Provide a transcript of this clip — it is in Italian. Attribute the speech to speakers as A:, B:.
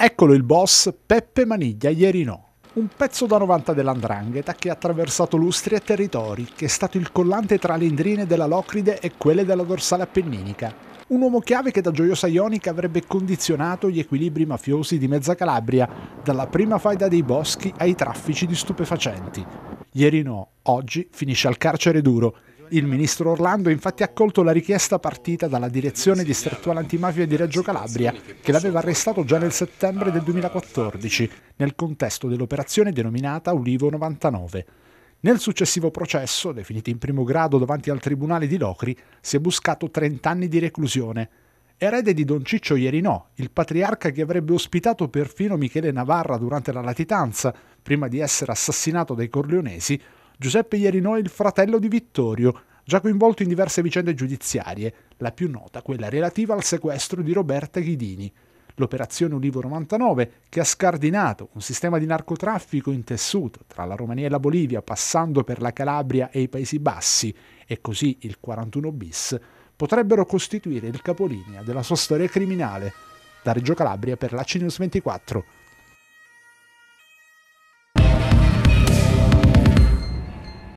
A: Eccolo il boss Peppe Maniglia ieri no. Un pezzo da 90 dell'Andrangheta che ha attraversato lustri e territori, che è stato il collante tra le indrine della Locride e quelle della dorsale appenninica. Un uomo chiave che da Gioiosa Ionica avrebbe condizionato gli equilibri mafiosi di mezza Calabria, dalla prima faida dei boschi ai traffici di stupefacenti. Ieri no, oggi finisce al carcere duro il ministro Orlando infatti ha accolto la richiesta partita dalla direzione distrettuale antimafia di Reggio Calabria, che l'aveva arrestato già nel settembre del 2014, nel contesto dell'operazione denominata Ulivo 99. Nel successivo processo, definito in primo grado davanti al tribunale di Locri, si è buscato 30 anni di reclusione. Erede di Don Ciccio Ierinò, il patriarca che avrebbe ospitato perfino Michele Navarra durante la latitanza, prima di essere assassinato dai corleonesi, Giuseppe Ierinò è il fratello di Vittorio, già coinvolto in diverse vicende giudiziarie, la più nota quella relativa al sequestro di Roberta Ghidini. L'operazione Ulivo 99, che ha scardinato un sistema di narcotraffico intessuto tra la Romania e la Bolivia, passando per la Calabria e i Paesi Bassi, e così il 41 bis, potrebbero costituire il capolinea della sua storia criminale. Da Reggio Calabria per la Cineus 24.